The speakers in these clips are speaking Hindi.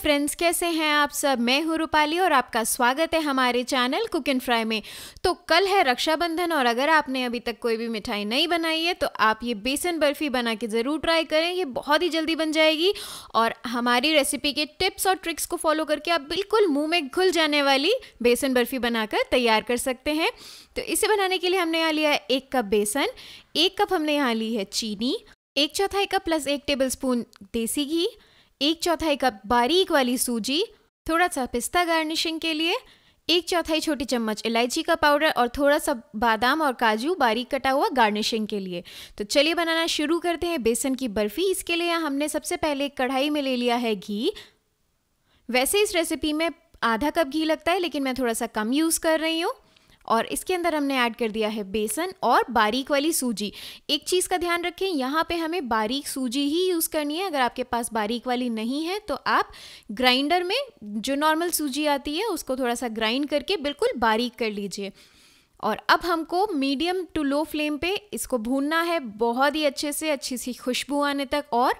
फ्रेंड्स कैसे हैं आप सब मैं हूं रूपाली और आपका स्वागत है हमारे चैनल कुक एंड फ्राई में तो कल है रक्षाबंधन और अगर आपने अभी तक कोई भी मिठाई नहीं बनाई है तो आप ये बेसन बर्फ़ी बना के ज़रूर ट्राई करें ये बहुत ही जल्दी बन जाएगी और हमारी रेसिपी के टिप्स और ट्रिक्स को फॉलो करके आप बिल्कुल मुँह में घुल जाने वाली बेसन बर्फ़ी बनाकर तैयार कर सकते हैं तो इसे बनाने के लिए हमने यहाँ लिया है एक कप बेसन एक कप हमने यहाँ ली है चीनी एक चौथाई कप प्लस एक टेबल स्पून देसी घी एक चौथाई कप बारीक वाली सूजी थोड़ा सा पिस्ता गार्निशिंग के लिए एक चौथाई छोटी चम्मच इलायची का पाउडर और थोड़ा सा बादाम और काजू बारीक कटा हुआ गार्निशिंग के लिए तो चलिए बनाना शुरू करते हैं बेसन की बर्फ़ी इसके लिए हमने सबसे पहले कढ़ाई में ले लिया है घी वैसे इस रेसिपी में आधा कप घी लगता है लेकिन मैं थोड़ा सा कम यूज़ कर रही हूँ और इसके अंदर हमने ऐड कर दिया है बेसन और बारीक वाली सूजी एक चीज़ का ध्यान रखें यहाँ पे हमें बारीक सूजी ही यूज़ करनी है अगर आपके पास बारीक वाली नहीं है तो आप ग्राइंडर में जो नॉर्मल सूजी आती है उसको थोड़ा सा ग्राइंड करके बिल्कुल बारीक कर लीजिए और अब हमको मीडियम टू लो फ्लेम पे इसको भूनना है बहुत ही अच्छे से अच्छी सी खुशबू आने तक और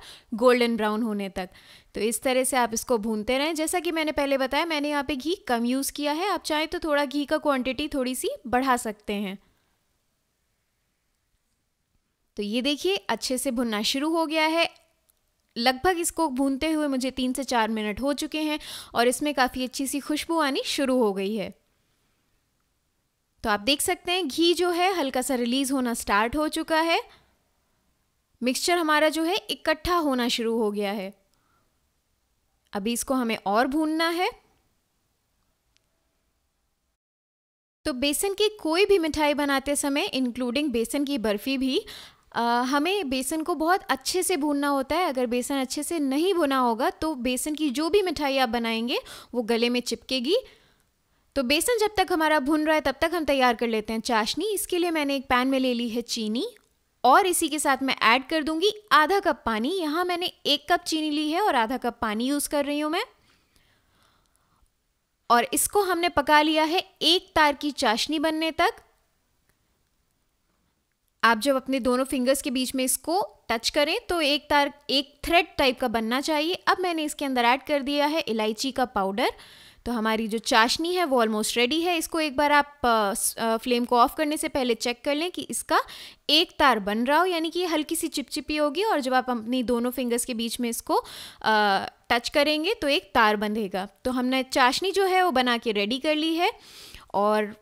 गोल्डन ब्राउन होने तक तो इस तरह से आप इसको भूनते रहें जैसा कि मैंने पहले बताया मैंने यहाँ पे घी कम यूज़ किया है आप चाहें तो थोड़ा घी का क्वांटिटी थोड़ी सी बढ़ा सकते हैं तो ये देखिए अच्छे से भुनना शुरू हो गया है लगभग इसको भूनते हुए मुझे तीन से चार मिनट हो चुके हैं और इसमें काफ़ी अच्छी सी खुशबू आनी शुरू हो गई है तो आप देख सकते हैं घी जो है हल्का सा रिलीज़ होना स्टार्ट हो चुका है मिक्सचर हमारा जो है इकट्ठा होना शुरू हो गया है अभी इसको हमें और भूनना है तो बेसन की कोई भी मिठाई बनाते समय इंक्लूडिंग बेसन की बर्फ़ी भी आ, हमें बेसन को बहुत अच्छे से भूनना होता है अगर बेसन अच्छे से नहीं भुना होगा तो बेसन की जो भी मिठाई आप बनाएंगे वो गले में चिपकेगी तो बेसन जब तक हमारा भुन रहा है तब तक हम तैयार कर लेते हैं चाशनी इसके लिए मैंने एक पैन में ले ली है चीनी और इसी के साथ मैं ऐड कर दूंगी आधा कप पानी यहाँ मैंने एक कप चीनी ली है और आधा कप पानी यूज़ कर रही हूँ मैं और इसको हमने पका लिया है एक तार की चाशनी बनने तक आप जब अपने दोनों फिंगर्स के बीच में इसको टच करें तो एक तार एक थ्रेड टाइप का बनना चाहिए अब मैंने इसके अंदर ऐड कर दिया है इलायची का पाउडर तो हमारी जो चाशनी है वो ऑलमोस्ट रेडी है इसको एक बार आप फ्लेम को ऑफ करने से पहले चेक कर लें कि इसका एक तार बन रहा हो यानी कि ये हल्की सी चिपचिपी होगी और जब आप अपनी दोनों फिंगर्स के बीच में इसको टच करेंगे तो एक तार बंधेगा तो हमने चाशनी जो है वो बना के रेडी कर ली है और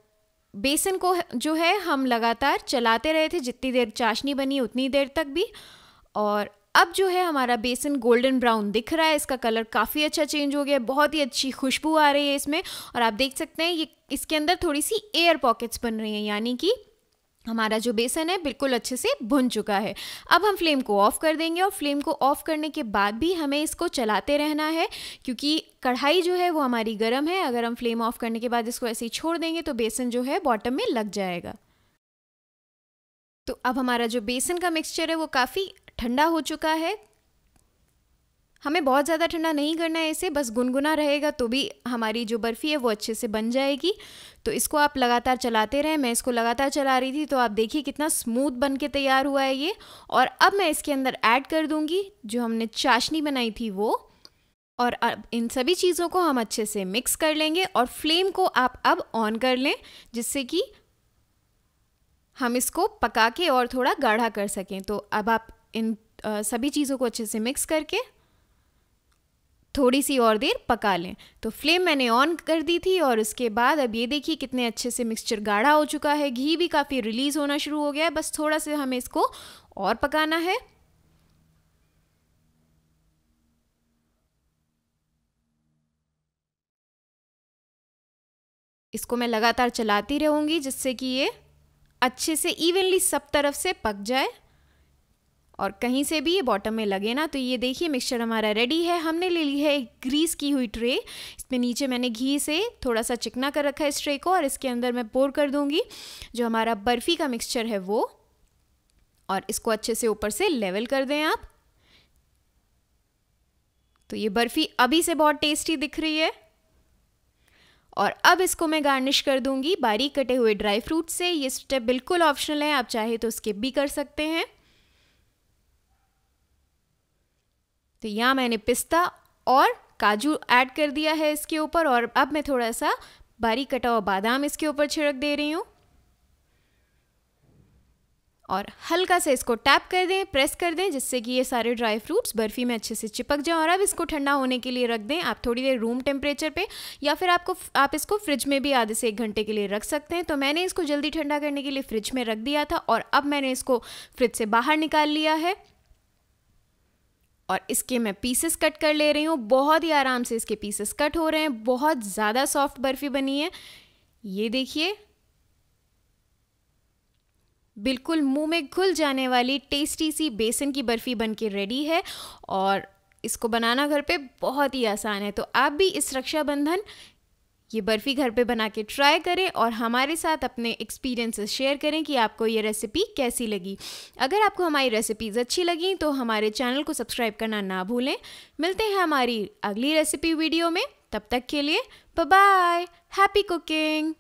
बेसन को जो है हम लगातार चलाते रहे थे जितनी देर चाशनी बनी उतनी देर तक भी और अब जो है हमारा बेसन गोल्डन ब्राउन दिख रहा है इसका कलर काफ़ी अच्छा चेंज हो गया है बहुत ही अच्छी खुशबू आ रही है इसमें और आप देख सकते हैं ये इसके अंदर थोड़ी सी एयर पॉकेट्स बन रही हैं यानी कि हमारा जो बेसन है बिल्कुल अच्छे से भुन चुका है अब हम फ्लेम को ऑफ़ कर देंगे और फ्लेम को ऑफ़ करने के बाद भी हमें इसको चलाते रहना है क्योंकि कढ़ाई जो है वो हमारी गर्म है अगर हम फ्लेम ऑफ़ करने के बाद इसको ऐसे ही छोड़ देंगे तो बेसन जो है बॉटम में लग जाएगा तो अब हमारा जो बेसन का मिक्सचर है वो काफ़ी ठंडा हो चुका है हमें बहुत ज़्यादा ठंडा नहीं करना है इसे बस गुनगुना रहेगा तो भी हमारी जो बर्फ़ी है वो अच्छे से बन जाएगी तो इसको आप लगातार चलाते रहें मैं इसको लगातार चला रही थी तो आप देखिए कितना स्मूथ बन के तैयार हुआ है ये और अब मैं इसके अंदर ऐड कर दूँगी जो हमने चाशनी बनाई थी वो और अब इन सभी चीज़ों को हम अच्छे से मिक्स कर लेंगे और फ्लेम को आप अब ऑन कर लें जिससे कि हम इसको पका के और थोड़ा गाढ़ा कर सकें तो अब आप इन आ, सभी चीज़ों को अच्छे से मिक्स करके थोड़ी सी और देर पका लें तो फ्लेम मैंने ऑन कर दी थी और उसके बाद अब ये देखिए कितने अच्छे से मिक्सचर गाढ़ा हो चुका है घी भी काफ़ी रिलीज़ होना शुरू हो गया है बस थोड़ा सा हमें इसको और पकाना है इसको मैं लगातार चलाती रहूँगी जिससे कि ये अच्छे से इवनली सब तरफ से पक जाए और कहीं से भी ये बॉटम में लगे ना तो ये देखिए मिक्सचर हमारा रेडी है हमने ले ली है एक ग्रीस की हुई ट्रे इसमें नीचे मैंने घी से थोड़ा सा चिकना कर रखा है इस ट्रे को और इसके अंदर मैं पोर कर दूँगी जो हमारा बर्फ़ी का मिक्सचर है वो और इसको अच्छे से ऊपर से लेवल कर दें आप तो ये बर्फ़ी अभी से बहुत टेस्टी दिख रही है और अब इसको मैं गार्निश कर दूंगी बारीक कटे हुए ड्राई फ्रूट से ये स्टेप बिल्कुल ऑप्शनल है आप चाहे तो स्किप भी कर सकते हैं तो यहाँ मैंने पिस्ता और काजू ऐड कर दिया है इसके ऊपर और अब मैं थोड़ा सा बारीक कटा हुआ बादाम इसके ऊपर छिड़क दे रही हूँ और हल्का सा इसको टैप कर दें प्रेस कर दें जिससे कि ये सारे ड्राई फ्रूट्स बर्फ़ी में अच्छे से चिपक जाएं और अब इसको ठंडा होने के लिए रख दें आप थोड़ी देर रूम टेम्परेचर पे या फिर आपको आप इसको फ्रिज में भी आधे से एक घंटे के लिए रख सकते हैं तो मैंने इसको जल्दी ठंडा करने के लिए फ्रिज में रख दिया था और अब मैंने इसको फ्रिज से बाहर निकाल लिया है और इसके मैं पीसेस कट कर ले रही हूँ बहुत ही आराम से इसके पीसेस कट हो रहे हैं बहुत ज़्यादा सॉफ्ट बर्फ़ी बनी है ये देखिए बिल्कुल मुंह में घुल जाने वाली टेस्टी सी बेसन की बर्फ़ी बन के रेडी है और इसको बनाना घर पे बहुत ही आसान है तो आप भी इस रक्षाबंधन ये बर्फ़ी घर पे बना के ट्राई करें और हमारे साथ अपने एक्सपीरियंसेस शेयर करें कि आपको ये रेसिपी कैसी लगी अगर आपको हमारी रेसिपीज़ अच्छी लगी तो हमारे चैनल को सब्सक्राइब करना ना भूलें मिलते हैं हमारी अगली रेसिपी वीडियो में तब तक के लिए बाय हैप्पी कुकिंग